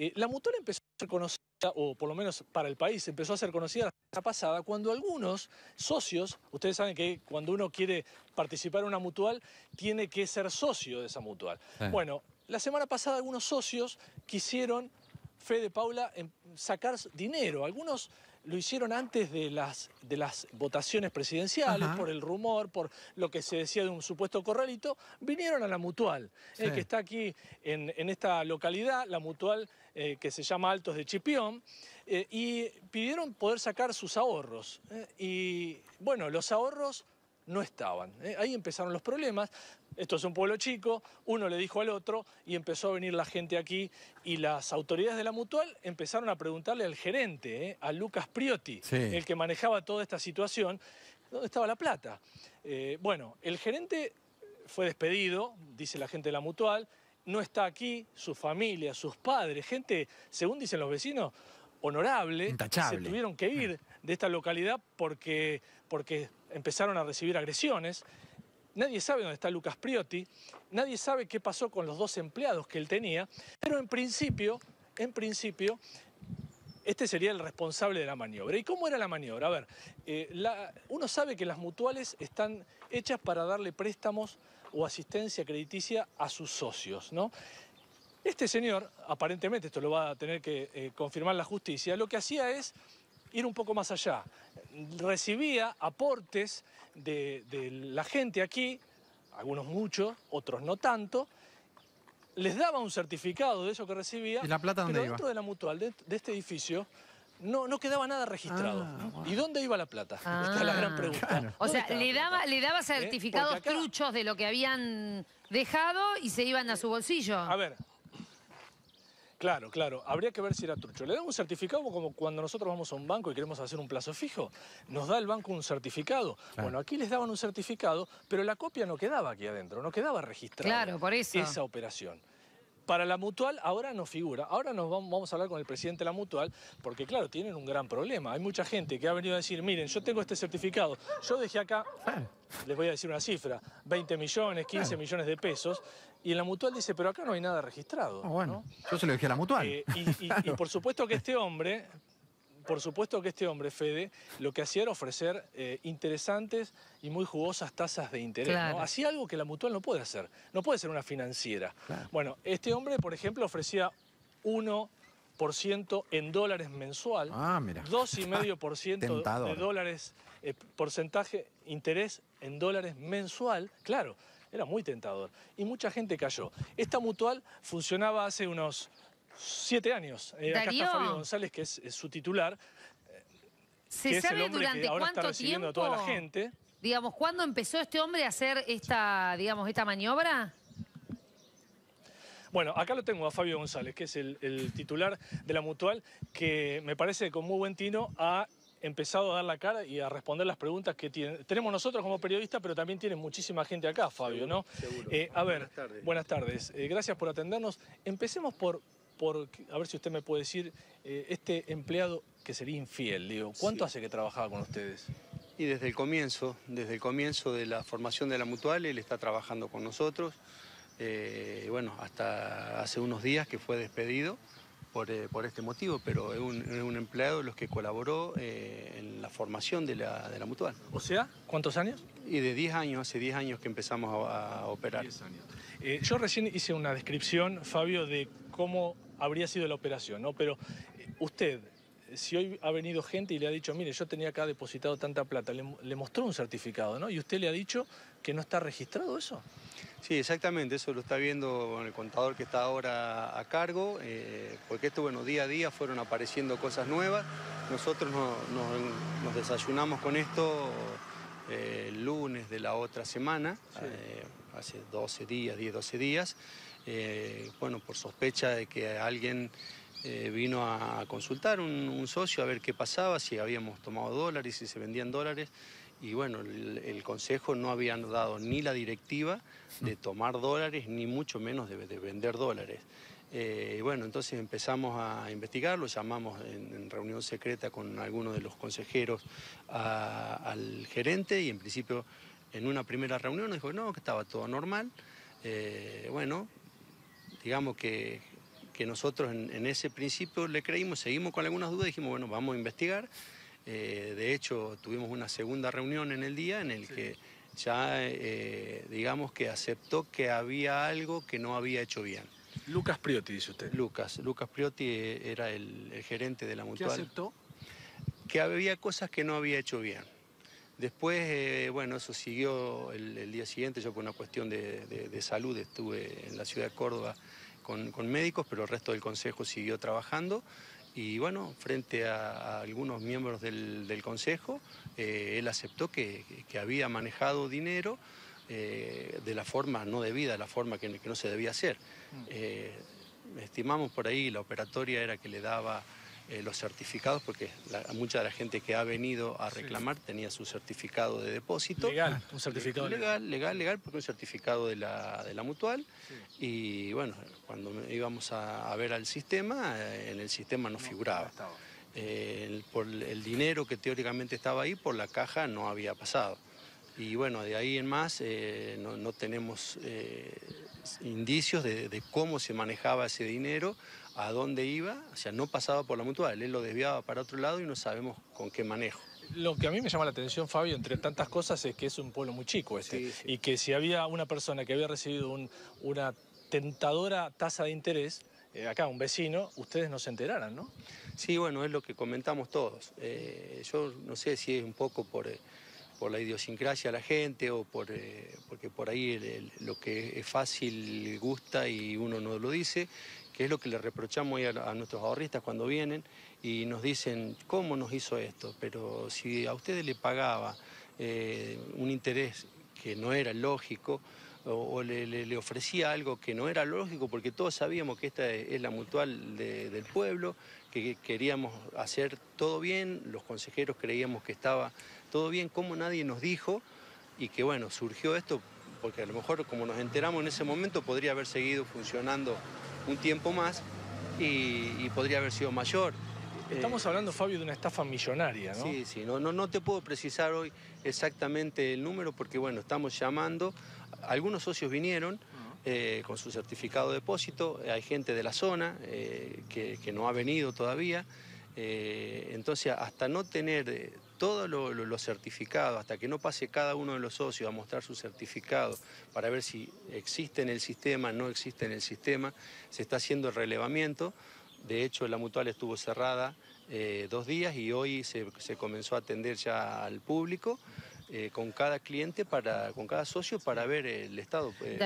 Eh, la Mutual empezó a ser conocida, o por lo menos para el país, empezó a ser conocida la semana pasada cuando algunos socios, ustedes saben que cuando uno quiere participar en una mutual, tiene que ser socio de esa mutual. Bueno, la semana pasada algunos socios quisieron, fe de Paula, em, sacar dinero. Algunos lo hicieron antes de las, de las votaciones presidenciales, por el rumor, por lo que se decía de un supuesto corralito, vinieron a la mutual, el que está aquí en esta localidad, la mutual eh, que se llama Altos de Chipión, eh, y pidieron poder sacar sus ahorros. Eh, y bueno, los ahorros no estaban. Ahí empezaron los problemas. Esto es un pueblo chico, uno le dijo al otro y empezó a venir la gente aquí y las autoridades de la mutual empezaron a preguntarle al gerente, a Lucas Priotti, el que manejaba toda esta situación, ¿dónde estaba la plata? bueno, el gerente fue despedido, dice la gente de la mutual, no está aquí, su familia, sus padres, gente, según dicen los vecinos, honorable, se tuvieron que ir mm. de esta localidad porque, porque empezaron a recibir agresiones. Nadie sabe dónde está Lucas Priotti, nadie sabe qué pasó con los dos empleados que él tenía, pero en principio, en principio, este sería el responsable de la maniobra. ¿Y cómo era la maniobra? A ver, eh, uno sabe que las mutuales están hechas para darle préstamos o asistencia crediticia a sus socios, ¿no? Este señor, aparentemente, esto lo va a tener que eh, confirmar la justicia, lo que hacía es ir un poco más allá. Recibía aportes de, la gente aquí, algunos muchos, otros no tanto, les daba un certificado de eso que recibía. ¿Y la plata dónde dentro de la mutual, de, de este edificio, no, no quedaba nada registrado. Ah, ¿Y dónde iba la plata? Ah. Esta es la gran pregunta. O sea, le daba, le ¿Eh? daba certificados truchos de lo que habían dejado y se iban a su bolsillo. A ver, Claro, claro. Habría que ver si era trucho. Le dan un certificado como cuando nosotros vamos a un banco y queremos hacer un plazo fijo. Nos da el banco un certificado. Bueno, aquí les daban un certificado, pero la copia no quedaba aquí adentro, no quedaba registrada. Claro, por eso. Esa operación. Para la mutual ahora no figura. Ahora nos vamos a hablar con el presidente de la mutual, porque claro, tienen un gran problema. Hay mucha gente que ha venido a decir, miren, yo tengo este certificado, yo dejé acá, les voy a decir una cifra, 20 millones, 15 millones de pesos, y la mutual dice, pero acá no hay nada registrado. Ah, bueno, yo se lo dije a la mutual. Eh, y, por supuesto que este hombre por supuesto que este hombre, Fede, lo que hacía era ofrecer eh, interesantes y muy jugosas tasas de interés. Hacía algo que la mutual no puede hacer, no puede ser una financiera. Bueno, este hombre, por ejemplo, ofrecía 1% en dólares mensual, ah, mira. 2,5% de dólares, eh, porcentaje interés en dólares mensual, claro, era muy tentador. Y mucha gente cayó. Esta mutual funcionaba hace unos siete años. Eh, acá está Fabio González, que es, su titular. Eh, ¿Se sabe durante ahora cuánto está tiempo? A toda la gente. Digamos, ¿cuándo empezó este hombre a hacer esta, digamos, esta maniobra? Bueno, acá lo tengo a Fabio González, que es el, titular de la Mutual, que me parece que con muy buen tino ha empezado a dar la cara y a responder las preguntas que tenemos nosotros como periodistas, pero también tiene muchísima gente acá, Fabio, ¿no? Eh, a ver, buenas tardes. gracias por atendernos. Empecemos por por, a ver si usted me puede decir, eh, este empleado que sería infiel, digo, ¿cuánto hace que trabajaba con ustedes? Y desde el comienzo, desde el comienzo de la formación de la mutual, él está trabajando con nosotros. Eh, bueno, hasta hace unos días que fue despedido por, eh, este motivo, pero es un, empleado de los que colaboró en la formación de la, mutual. O sea, ¿cuántos años? Y de 10 años, hace 10 años que empezamos a, operar. 10 años. yo recién hice una descripción, Fabio, de cómo habría sido la operación, ¿no? Pero eh, usted, si hoy ha venido gente y le ha dicho, mire, yo tenía acá depositado tanta plata, le, mostró un certificado, ¿no? Y usted le ha dicho que no está registrado eso. Sí, exactamente, eso lo está viendo el contador que está ahora a cargo, eh, porque esto, bueno, día a día fueron apareciendo cosas nuevas. Nosotros nos desayunamos con esto eh, el lunes de la otra semana, hace 12 días, 10, 12 días. Eh, bueno, por sospecha de que alguien eh, vino a consultar un, socio a ver qué pasaba, si habíamos tomado dólares, si se vendían dólares. Y bueno, el, Consejo no había dado ni la directiva de tomar dólares, ni mucho menos de, vender dólares. Eh, bueno, entonces empezamos a investigarlo, llamamos en, reunión secreta con algunos de los consejeros al gerente y en principio en una primera reunión nos dijo no, que estaba todo normal. bueno, digamos que, nosotros en, ese principio le creímos, seguimos con algunas dudas, dijimos, bueno, vamos a investigar. Eh, de hecho, tuvimos una segunda reunión en el día en el que ya, eh, digamos que aceptó que había algo que no había hecho bien. Lucas Priotti, dice usted. Lucas, Lucas Priotti eh, era el, gerente de la mutual. ¿Qué aceptó? Que había cosas que no había hecho bien. Después, eh, bueno, eso siguió el, día siguiente. Yo por una cuestión de, salud estuve en la ciudad de Córdoba con, médicos, pero el resto del consejo siguió trabajando. Y bueno, frente a, algunos miembros del, consejo, eh, él aceptó que, había manejado dinero eh, de la forma no debida, de la forma que no se debía hacer. Mm. estimamos por ahí, la operatoria era que le daba eh, los certificados, porque mucha de la gente que ha venido a reclamar tenía su certificado de depósito. Legal, ah, un certificado. Legal, legal, legal, porque un certificado de la, mutual. Y bueno, cuando íbamos a, ver al sistema, eh, en el sistema no, figuraba. Eh, por el dinero que teóricamente estaba ahí, por la caja no había pasado. Y bueno, de ahí en más no, tenemos indicios de cómo se manejaba ese dinero a dónde iba, o sea, no pasaba por la mutual, él lo desviaba para otro lado y no sabemos con qué manejo. Lo que a mí me llama la atención, Fabio, entre tantas cosas, es que es un pueblo muy chico este, y que si había una persona que había recibido una tentadora tasa de interés, eh, acá un vecino, ustedes no se enteraran, ¿no? Sí, bueno, es lo que comentamos todos. Eh, yo no sé si es un poco por... Eh, por la idiosincrasia de la gente o por, porque por ahí lo que es fácil gusta y uno no lo dice es lo que le reprochamos a, nuestros ahorristas cuando vienen y nos dicen, ¿cómo nos hizo esto? Pero si a ustedes le pagaba eh, un interés que no era lógico, o, le, ofrecía algo que no era lógico, porque todos sabíamos que esta es la mutual del pueblo, que queríamos hacer todo bien, los consejeros creíamos que estaba todo bien, como nadie nos dijo, y que bueno, surgió esto, porque a lo mejor como nos enteramos en ese momento podría haber seguido funcionando un tiempo más y, podría haber sido mayor. Estamos eh, hablando, Fabio, de una estafa millonaria, ¿no? Sí, sí, no, no, te puedo precisar hoy exactamente el número porque, bueno, estamos llamando. Algunos socios vinieron eh, con su certificado de depósito, hay gente de la zona eh, que, no ha venido todavía. entonces, hasta no tener todos los certificados, hasta que no pase cada uno de los socios a mostrar su certificado para ver si existe en el sistema, no existe en el sistema, se está haciendo el relevamiento. De hecho, la mutual estuvo cerrada eh, dos días y hoy se comenzó a atender ya al público. Eh, con cada cliente, para, con cada socio, para ver el estado eh,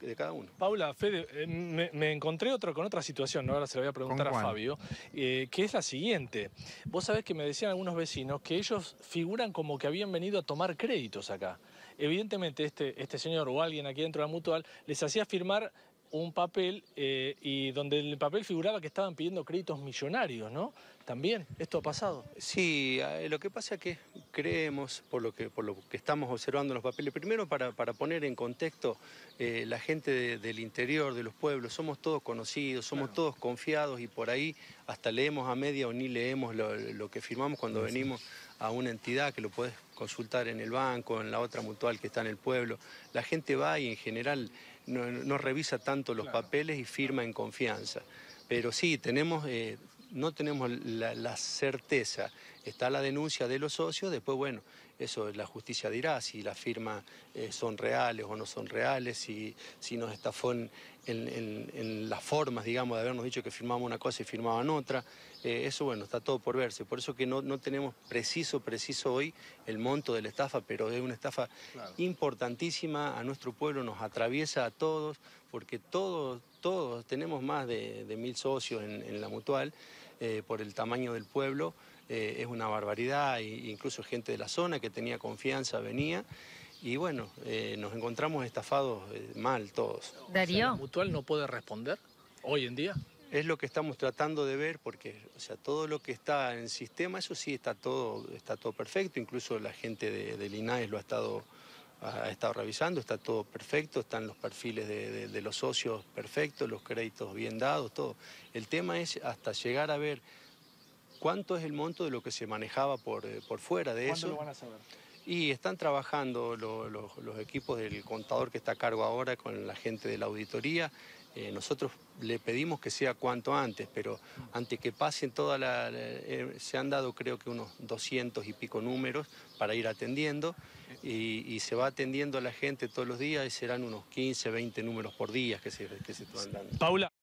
De, cada uno. Paula, Fede, eh, me, encontré otro, con otra situación, ahora se la voy a preguntar a Fabio, que es la siguiente. Vos sabés que me decían algunos vecinos que ellos figuran como que habían venido a tomar créditos acá. Evidentemente este, este señor o alguien aquí dentro de la mutual les hacía firmar un papel eh, y donde el papel figuraba que estaban pidiendo créditos millonarios, ¿no? También, esto ha pasado. Sí, eh, lo que pasa es que creemos, por lo que, por lo que estamos observando los papeles, primero para, poner en contexto eh, la gente del interior, de los pueblos, somos todos conocidos, somos todos confiados y por ahí hasta leemos a media o ni leemos lo, que firmamos cuando venimos a una entidad que lo puedes consultar en el banco, en la otra mutual que está en el pueblo. La gente va y en general no, revisa tanto los papeles y firma en confianza. Pero sí, tenemos, eh, no tenemos la, certeza. Está la denuncia de los socios, después, bueno, eso la justicia dirá si las firmas eh, son reales o no son reales, si, nos estafó en, en, en, las formas, digamos, de habernos dicho que firmamos una cosa y firmaban otra. Eh, eso, bueno, está todo por verse. Por eso que no, tenemos preciso, preciso hoy el monto de la estafa, pero es una estafa importantísima a nuestro pueblo, nos atraviesa a todos, porque todos, todos tenemos más de, mil socios en, la mutual, eh, por el tamaño del pueblo. Eh, es una barbaridad, incluso gente de la zona que tenía confianza venía. Y bueno, nos encontramos estafados mal todos. ¿La mutual no puede responder hoy en día? es lo que estamos tratando de ver porque, o sea, todo lo que está en el sistema, eso sí está todo, está todo perfecto, incluso la gente de, del e lo ha estado, ha estado revisando, está todo perfecto, están los perfiles de, los socios perfectos, los créditos bien dados, todo. El tema es hasta llegar a ver cuánto es el monto de lo que se manejaba por, eh, por fuera de eso. ¿Cuándo lo van a saber? Y están trabajando los equipos del contador que está a cargo ahora con la gente de la auditoría. Eh, nosotros le pedimos que sea cuanto antes, pero antes que pasen toda la... Eh, se han dado creo que unos 200 y pico números para ir atendiendo y, se va atendiendo a la gente todos los días y serán unos 15, 20 números por día que se, que se están dando. Paula.